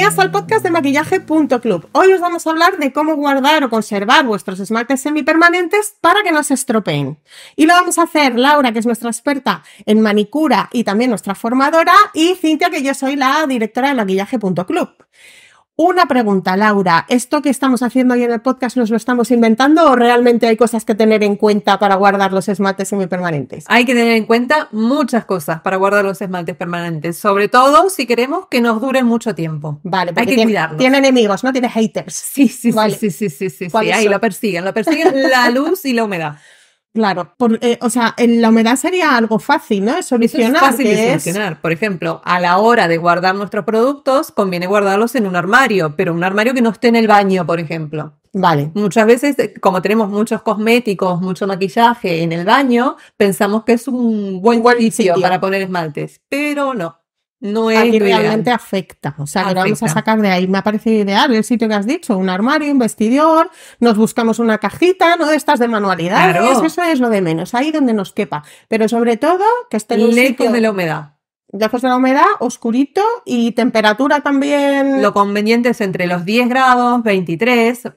Bienvenidas al podcast de maquillaje.club. Hoy os vamos a hablar de cómo guardar o conservar vuestros esmaltes semipermanentes para que no se estropeen. Y lo vamos a hacer Laura, que es nuestra experta en manicura y también nuestra formadora, y Cintia, que yo soy la directora de maquillaje.club. Una pregunta, Laura. ¿Esto que estamos haciendo hoy en el podcast nos lo estamos inventando o realmente hay cosas que tener en cuenta para guardar los esmaltes semipermanentes? Hay que tener en cuenta muchas cosas para guardar los esmaltes permanentes, sobre todo si queremos que nos duren mucho tiempo. Vale, hay que tiene, Tiene enemigos, no tiene haters. Sí, sí, sí, sí, sí, sí, sí, sí. Ahí lo persiguen, lo persiguen la luz y la humedad. Claro, eh, o sea, la humedad sería algo fácil, ¿no? solucionar. solucionar. Por ejemplo, a la hora de guardar nuestros productos, conviene guardarlos en un armario, pero un armario que no esté en el baño, por ejemplo. Vale. Muchas veces, como tenemos muchos cosméticos, mucho maquillaje en el baño, pensamos que es un buen, sitio para poner esmaltes, pero no no realmente afecta. O sea, que vamos a sacar de ahí. Me parece ideal el sitio que has dicho, un armario, un vestidor, nos buscamos una cajita, ¿no? Estas de manualidad claro. eso es lo de menos, ahí donde nos quepa. Pero sobre todo, que esté un Lejos de la humedad. Lejos de la humedad, oscurito y temperatura también. Lo conveniente es entre los 10 grados, 23,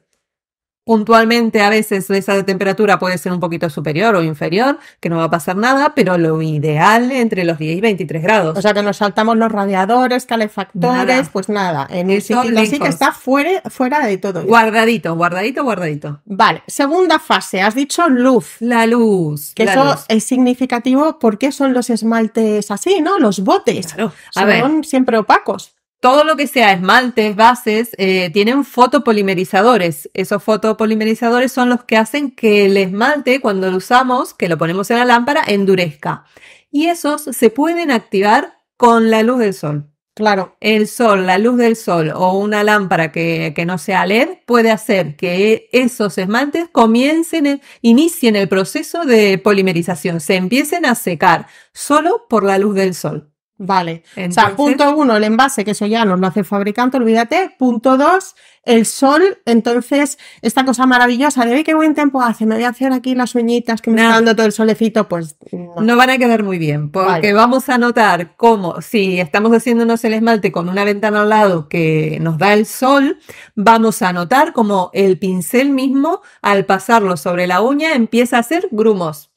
Puntualmente a veces esa temperatura puede ser un poquito superior o inferior, que no va a pasar nada, pero lo ideal entre los 10 y 23 grados. O sea que nos saltamos los radiadores, calefactores, pues nada, en un sitio así que está fuera, fuera de todo. Guardadito, guardadito, guardadito. Vale, segunda fase, has dicho luz. La luz. Que eso es significativo porque son los esmaltes así, ¿no? Los botes. Son siempre opacos todo lo que sea esmaltes, bases, eh, tienen fotopolimerizadores. Esos fotopolimerizadores son los que hacen que el esmalte, cuando lo usamos, que lo ponemos en la lámpara, endurezca. Y esos se pueden activar con la luz del sol. Claro. El sol, la luz del sol o una lámpara que, no sea LED puede hacer que esos esmaltes comiencen, inicien el proceso de polimerización, se empiecen a secar solo por la luz del sol. Vale. o sea, punto uno, el envase, que eso ya nos lo hace el fabricante, olvídate. Punto dos, el sol. Entonces, esta cosa maravillosa de hoy, qué buen tiempo hace, me voy a hacer aquí las uñitas que me está dando todo el solecito, pues no. van a quedar muy bien, porque vamos a notar cómo, si estamos haciéndonos el esmalte con una ventana al lado que nos da el sol, vamos a notar cómo el pincel mismo, al pasarlo sobre la uña, empieza a hacer grumos.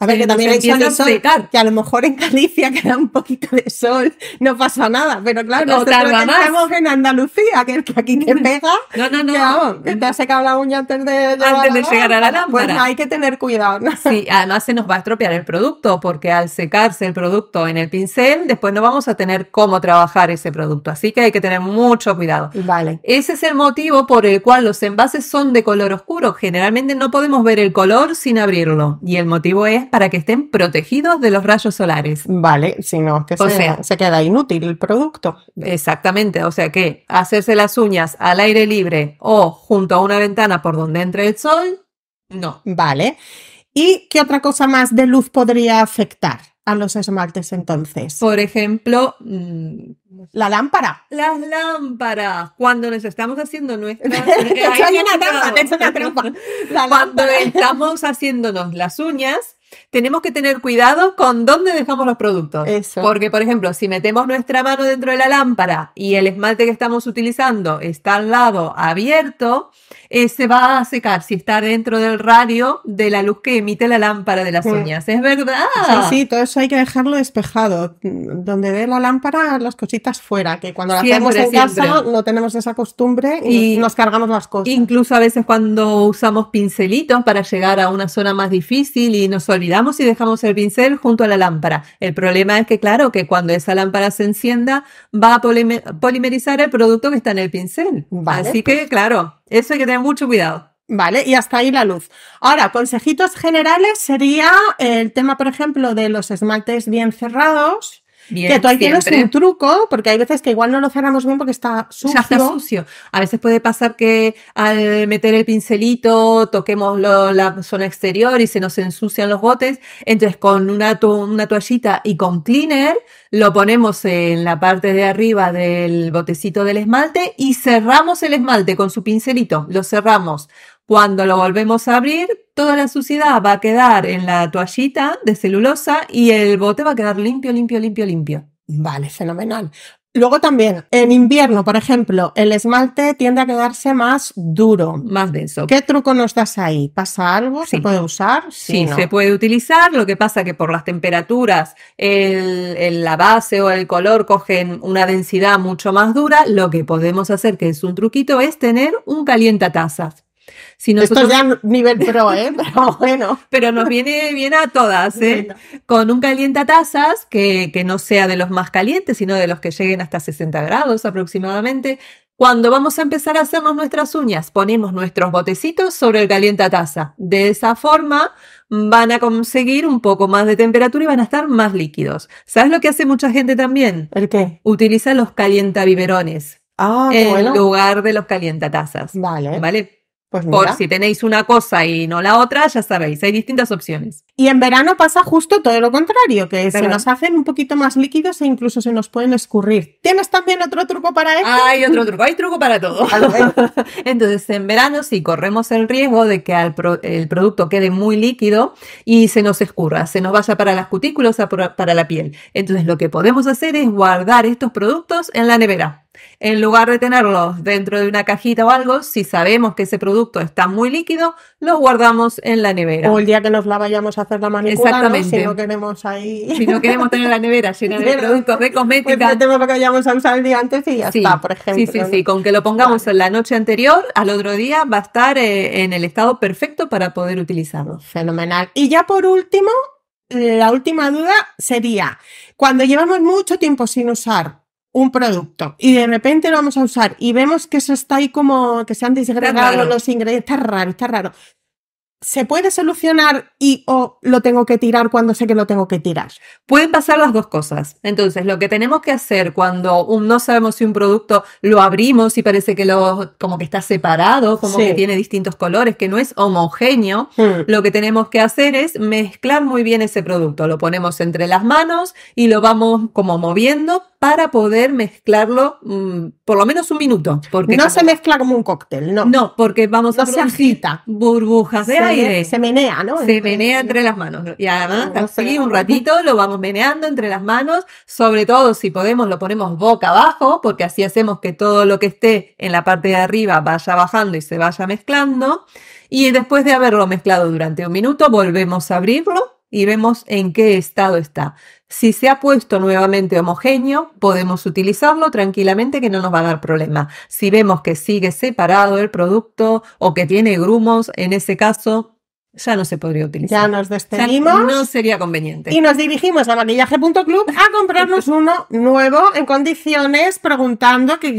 A ver, que también hay que sol que a lo mejor en Galicia queda un poquito de sol, no pasa nada, pero claro, nosotros estamos en Andalucía, que, aquí te pega, no, no, no. que secado la uña antes de, antes de llegar a la pues lámpara. hay que tener cuidado. ¿no? Sí, además se nos va a estropear el producto, porque al secarse el producto en el pincel, después no vamos a tener cómo trabajar ese producto, así que hay que tener mucho cuidado. Vale. Ese es el motivo por el cual los envases son de color oscuro, generalmente no podemos ver el color sin abrirlo, y el motivo es para que estén protegidos de los rayos solares. Vale, si no, que se, queda inútil el producto. Exactamente, o sea que hacerse las uñas al aire libre o junto a una ventana por donde entre el sol, no. Vale. ¿Y qué otra cosa más de luz podría afectar? a los esmaltes entonces? Por ejemplo, mm, la lámpara. Las lámparas. Cuando nos estamos haciendo nuestras. Cuando estamos haciéndonos las uñas, tenemos que tener cuidado con dónde dejamos los productos. Porque, por ejemplo, si metemos nuestra mano dentro de la lámpara y el esmalte que estamos utilizando está al lado abierto, eh, se va a secar si está dentro del radio de la luz que emite la lámpara de las uñas. Es verdad. Sí, sí, todo eso hay que dejarlo despejado. Donde ve la lámpara, las cositas fuera, que cuando la hacemos en casa no tenemos esa costumbre y, nos cargamos las cosas. Incluso a veces cuando usamos pincelitos para llegar a una zona más difícil y nos olvidamos y dejamos el pincel junto a la lámpara. El problema es que, claro, que cuando esa lámpara se encienda, va a polimerizar el producto que está en el pincel. Así que, pues. claro, eso hay que tener mucho cuidado. Vale, y hasta ahí la luz. Ahora, consejitos generales sería el tema, por ejemplo, de los esmaltes bien cerrados, que tú ahí tienes un truco, porque hay veces que igual no lo cerramos bien porque está sucio. A veces puede pasar que al meter el pincelito toquemos la zona exterior y se nos ensucian los botes. Entonces, con una, una toallita y con cleaner, lo ponemos en la parte de arriba del botecito del esmalte y cerramos el esmalte con su pincelito. Lo cerramos cuando lo volvemos a abrir, toda la suciedad va a quedar en la toallita de celulosa y el bote va a quedar limpio, limpio, limpio, limpio. Vale, fenomenal. Luego también, en invierno, por ejemplo, el esmalte tiende a quedarse más duro. Más denso. ¿Qué truco nos das ahí? ¿Pasa algo? ¿Se puede usar? Sí, se puede utilizar. Lo que pasa es que por las temperaturas la base o el color cogen una densidad mucho más dura. Lo que podemos hacer, que es un truquito, es tener un calientatazas. Si no Esto pues, ya nivel pro, ¿eh? Pero bueno. Pero nos viene bien a todas, ¿eh? Con un calientatazas que, que no sea de los más calientes, sino de los que lleguen hasta 60 grados aproximadamente. Cuando vamos a empezar a hacernos nuestras uñas, ponemos nuestros botecitos sobre el calientataza. De esa forma van a conseguir un poco más de temperatura y van a estar más líquidos. ¿Sabes lo que hace mucha gente también? ¿El qué? Utiliza los calientabiberones. Ah, en lugar de los calientatazas. Vale. Vale. Pues Por si tenéis una cosa y no la otra, ya sabéis, hay distintas opciones. Y en verano pasa justo todo lo contrario, que se nos hacen un poquito más líquidos e incluso se nos pueden escurrir. ¿Tienes también otro truco para eso? Hay otro truco, hay truco para todo. Entonces, en verano sí corremos el riesgo de que el producto quede muy líquido y se nos escurra, se nos vaya para las cutículas para la piel. Entonces, lo que podemos hacer es guardar estos productos en la nevera. En lugar de tenerlos dentro de una cajita o algo, si sabemos que ese producto está muy líquido, lo guardamos en la nevera. O el día que nos la vayamos a hacer la manicura, Exactamente. si no queremos ahí... Si no queremos tener la nevera llena productos de pues cosmética. Pues lo que vayamos a usar el día antes y ya está, por ejemplo. Sí, sí, sí, con que lo pongamos en la noche anterior, al otro día va a estar eh, en el estado perfecto para poder utilizarlo. Fenomenal. Y ya por último, la última duda sería, cuando llevamos mucho tiempo sin usar un producto y de repente lo vamos a usar y vemos que eso está ahí como que se han disgregado los ingredientes, está raro, está raro. ¿Se puede solucionar y o lo tengo que tirar cuando sé que lo tengo que tirar? Pueden pasar las dos cosas. Entonces, lo que tenemos que hacer cuando no sabemos si un producto lo abrimos y parece que lo como que está separado, como que tiene distintos colores, que no es homogéneo, hmm. lo que tenemos que hacer es mezclar muy bien ese producto. Lo ponemos entre las manos y lo vamos como moviendo para poder mezclarlo mm, por lo menos un minuto. Porque no se mezcla como un cóctel, no. No, porque vamos a hacer burbujas se menea, ¿no? Se menea entre las manos. Y además, así un ratito lo vamos meneando entre las manos. Sobre todo, si podemos, lo ponemos boca abajo, porque así hacemos que todo lo que esté en la parte de arriba vaya bajando y se vaya mezclando. Y después de haberlo mezclado durante un minuto, volvemos a abrirlo y vemos en qué estado está. Si se ha puesto nuevamente homogéneo, podemos utilizarlo tranquilamente que no nos va a dar problema. Si vemos que sigue separado el producto o que tiene grumos, en ese caso ya no se podría utilizar. Ya nos despedimos. no sería conveniente. Y nos dirigimos a maquillaje.club a comprarnos uno nuevo en condiciones, preguntando qué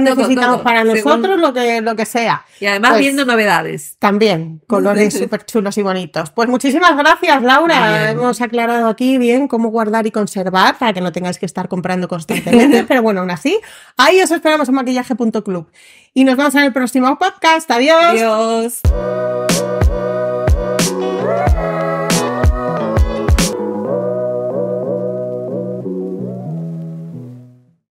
necesitamos para nosotros, lo, que, lo que sea. Y además pues, viendo novedades. También, colores súper chulos y bonitos. Pues muchísimas gracias, Laura. Hemos aclarado aquí bien cómo guardar y conservar para que no tengáis que estar comprando constantemente. pero bueno, aún así, ahí os esperamos en maquillaje.club. Y nos vemos en el próximo podcast. Adiós. Adiós.